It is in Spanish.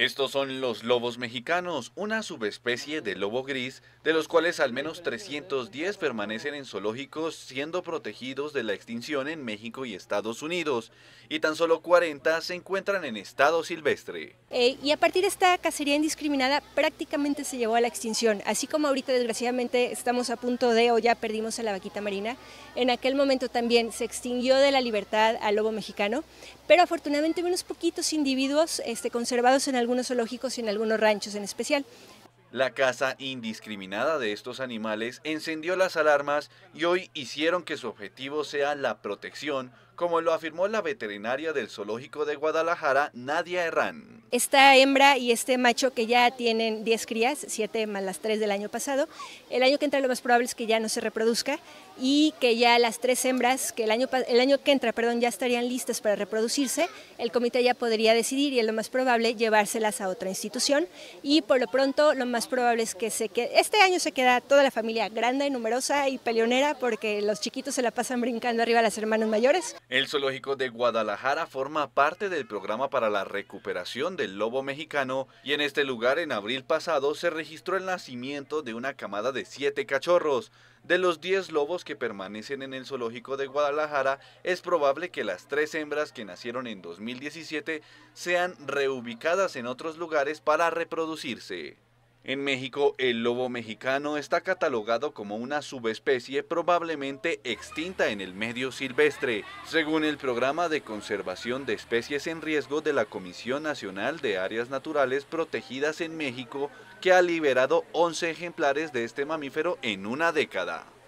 Estos son los lobos mexicanos, una subespecie de lobo gris, de los cuales al menos 310 permanecen en zoológicos siendo protegidos de la extinción en México y Estados Unidos, y tan solo 40 se encuentran en estado silvestre. Eh, y a partir de esta cacería indiscriminada prácticamente se llevó a la extinción, así como ahorita desgraciadamente estamos a punto de o ya perdimos a la vaquita marina, en aquel momento también se extinguió de la libertad al lobo mexicano, pero afortunadamente unos poquitos individuos este, conservados en algún zoológicos y en algunos ranchos en especial. La caza indiscriminada de estos animales encendió las alarmas y hoy hicieron que su objetivo sea la protección, como lo afirmó la veterinaria del zoológico de Guadalajara, Nadia Herrán esta hembra y este macho que ya tienen 10 crías, 7 más las 3 del año pasado. El año que entra lo más probable es que ya no se reproduzca y que ya las 3 hembras que el año, el año que entra perdón, ya estarían listas para reproducirse, el comité ya podría decidir y es lo más probable llevárselas a otra institución y por lo pronto lo más probable es que se quede, este año se queda toda la familia grande, y numerosa y peleonera porque los chiquitos se la pasan brincando arriba a las hermanos mayores. El zoológico de Guadalajara forma parte del programa para la recuperación del lobo mexicano y en este lugar en abril pasado se registró el nacimiento de una camada de siete cachorros. De los 10 lobos que permanecen en el zoológico de Guadalajara, es probable que las tres hembras que nacieron en 2017 sean reubicadas en otros lugares para reproducirse. En México, el lobo mexicano está catalogado como una subespecie probablemente extinta en el medio silvestre, según el Programa de Conservación de Especies en Riesgo de la Comisión Nacional de Áreas Naturales Protegidas en México, que ha liberado 11 ejemplares de este mamífero en una década.